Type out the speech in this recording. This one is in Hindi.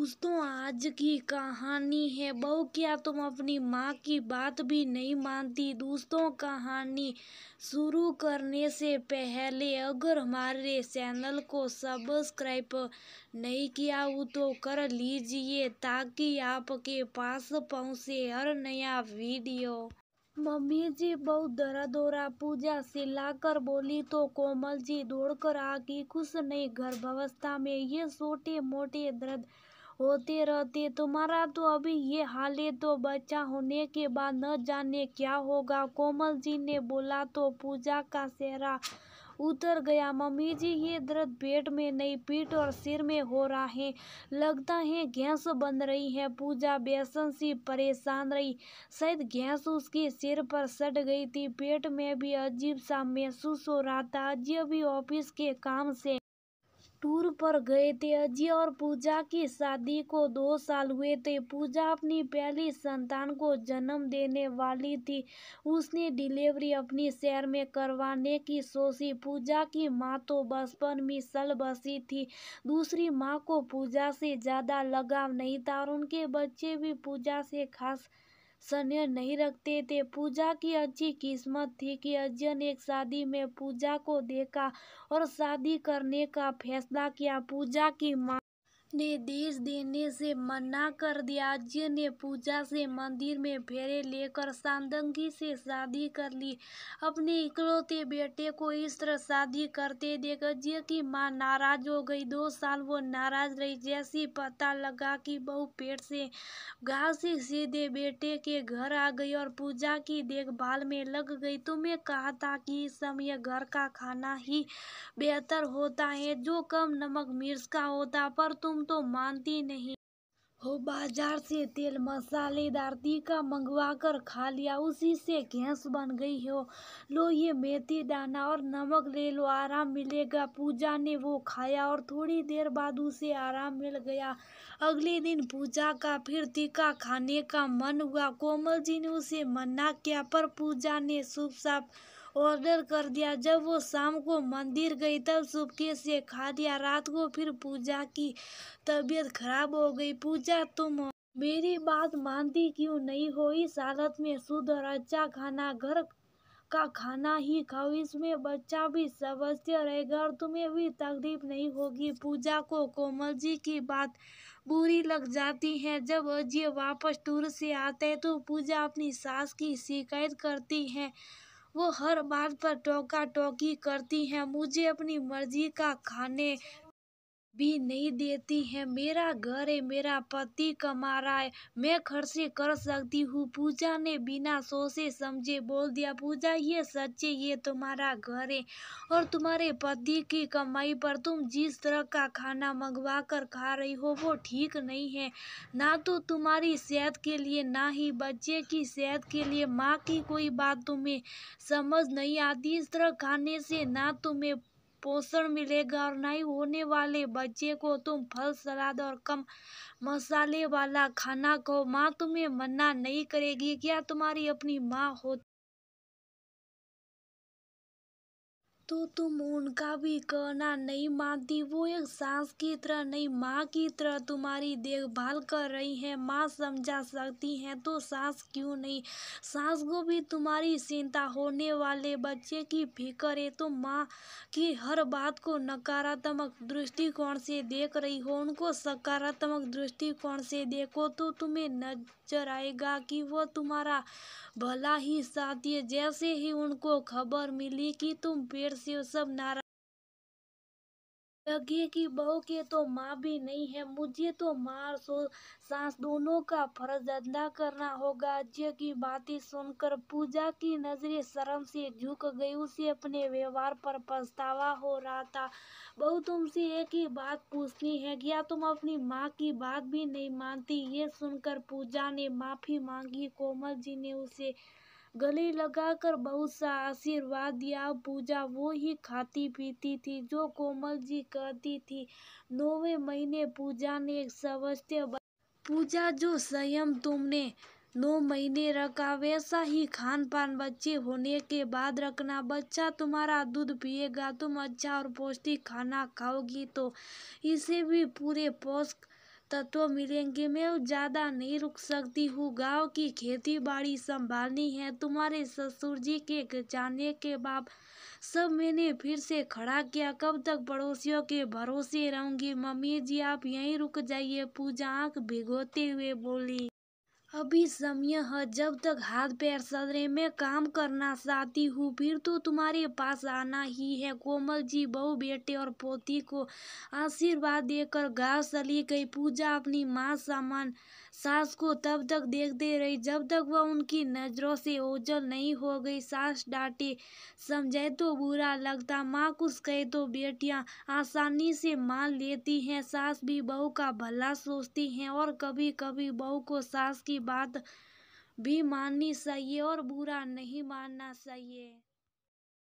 दोस्तों आज की कहानी है बहू क्या तुम अपनी माँ की बात भी नहीं मानती दोस्तों कहानी शुरू करने से पहले अगर हमारे चैनल को सब्सक्राइब नहीं किया हो तो कर लीजिए ताकि आपके पास पहुँचे हर नया वीडियो मम्मी जी बहुत दरा दौरा पूजा से लाकर बोली तो कोमल जी दौड़कर आ गई कुछ नहीं गर्भावस्था में ये छोटे मोटे दर्द होते रहते तुम्हारा तो अभी ये हाल है तो बच्चा होने के बाद न जाने क्या होगा कोमल जी ने बोला तो पूजा का चेहरा उतर गया मम्मी जी ये दर्द पेट में नहीं पीठ और सिर में हो रहा है लगता है गैस बन रही है पूजा बेसन सी परेशान रही शायद गैस उसके सिर पर सट गई थी पेट में भी अजीब सा महसूस हो रहा था अजय भी ऑफिस के काम से टूर पर गए थे अजय और पूजा की शादी को दो साल हुए थे पूजा अपनी पहली संतान को जन्म देने वाली थी उसने डिलीवरी अपनी शहर में करवाने की सोची पूजा की माँ तो बचपन में सल बसी थी दूसरी माँ को पूजा से ज़्यादा लगाव नहीं था और उनके बच्चे भी पूजा से खास संयम नहीं रखते थे पूजा की अच्छी किस्मत थी कि अजय ने एक शादी में पूजा को देखा और शादी करने का फैसला किया पूजा की माँ ने देश देने से मना कर दिया अजय ने पूजा से मंदिर में फेरे लेकर सांदंगी से शादी कर ली अपने इकलौते बेटे को इस तरह शादी करते देख अजय की मां नाराज हो गई दो साल वो नाराज रही जैसी पता लगा कि बहू पेट से घास से सीधे बेटे के घर आ गई और पूजा की देखभाल में लग गई तुम्हें कहा था कि इस समय घर का खाना ही बेहतर होता है जो कम नमक मिर्च का होता पर तुम तो मानती नहीं हो बाजार से तेल मसालेदार टीका मंगवा कर खा लिया उसी से गैस बन गई हो लो ये मेथी दाना और नमक ले लो आराम मिलेगा पूजा ने वो खाया और थोड़ी देर बाद उसे आराम मिल गया अगले दिन पूजा का फिर टीका खाने का मन हुआ कोमल जी ने उसे मना किया पर पूजा ने सुप साफ ऑर्डर कर दिया जब वो शाम को मंदिर गई तब सुबके से खा दिया रात को फिर पूजा की तबीयत खराब हो गई पूजा तुम मेरी बात मानती क्यों नहीं हो इस हालत में शुद्ध और अच्छा खाना घर का खाना ही खाओ इसमें बच्चा भी समझते रहेगा और तुम्हें भी तकलीफ नहीं होगी पूजा को कोमल जी की बात बुरी लग जाती है जब अजय वापस टूर से आते हैं तो पूजा अपनी सास की शिकायत करती है वो हर बात पर टोका टोकी करती हैं मुझे अपनी मर्जी का खाने भी नहीं देती है मेरा घर है मेरा पति कमा रहा है मैं खर्चे कर सकती हूँ पूजा ने बिना सोचे समझे बोल दिया पूजा ये सच्चे ये तुम्हारा घर है और तुम्हारे पति की कमाई पर तुम जिस तरह का खाना मंगवा कर खा रही हो वो ठीक नहीं है ना तो तुम्हारी सेहत के लिए ना ही बच्चे की सेहत के लिए माँ की कोई बात तुम्हें समझ नहीं आती इस तरह खाने से ना तुम्हें पोषण मिलेगा और नहीं होने वाले बच्चे को तुम फल सलाद और कम मसाले वाला खाना खो माँ तुम्हें मना नहीं करेगी क्या तुम्हारी अपनी माँ हो तो तुम उनका भी कहना नहीं मानती वो एक सांस की तरह नहीं माँ की तरह तुम्हारी देखभाल कर रही है माँ समझा सकती हैं तो सास क्यों नहीं सास को भी तुम्हारी चिंता होने वाले बच्चे की फिक्र है तो माँ की हर बात को नकारात्मक दृष्टिकोण से देख रही हो उनको सकारात्मक दृष्टिकोण से देखो तो तुम्हें नजर आएगा कि वह तुम्हारा भला ही साथी है जैसे ही उनको खबर मिली कि तुम पेड़ शिव सब नाराज लगे की बहू के तो माँ भी नहीं है मुझे तो मार सो सास दोनों का फर्ज अदा करना होगा अजय की बातें सुनकर पूजा की नजरें शर्म से झुक गई उसे अपने व्यवहार पर पछतावा हो रहा था बहू तुमसे एक ही बात पूछनी है क्या तुम अपनी माँ की बात भी नहीं मानती ये सुनकर पूजा ने माफ़ी मांगी कोमल जी ने उसे गले लगाकर बहुत सा आशीर्वाद या पूजा वो ही खाती पीती थी जो कोमल जी कहती थी नौवे महीने पूजा ने सवस्ते पूजा जो संयम तुमने नौ महीने रखा वैसा ही खान पान बच्चे होने के बाद रखना बच्चा तुम्हारा दूध पिएगा तुम अच्छा और पौष्टिक खाना खाओगी तो इसे भी पूरे पोष तत्व मिलेंगे मैं ज़्यादा नहीं रुक सकती हूँ गांव की खेती बाड़ी संभालनी है तुम्हारे ससुर जी के जाने के बाद सब मैंने फिर से खड़ा किया कब तक पड़ोसियों के भरोसे रहूंगी मम्मी जी आप यहीं रुक जाइए पूजा आँख भिगोते हुए बोली अभी समय है हाँ, जब तक हाथ पैर सदरे में काम करना चाहती हूँ फिर तो तुम्हारे पास आना ही है कोमल जी बहू बेटे और पोती को आशीर्वाद देकर घास चली गई पूजा अपनी माँ सामान सास को तब तक देखते रही जब तक वह उनकी नज़रों से ओझल नहीं हो गई सास डांटे समझे तो बुरा लगता माँ कुछ कहे तो बेटियाँ आसानी से मान लेती हैं सास भी बहू का भला सोचती हैं और कभी कभी बहू को सास की बात भी माननी चाहिए और बुरा नहीं मानना चाहिए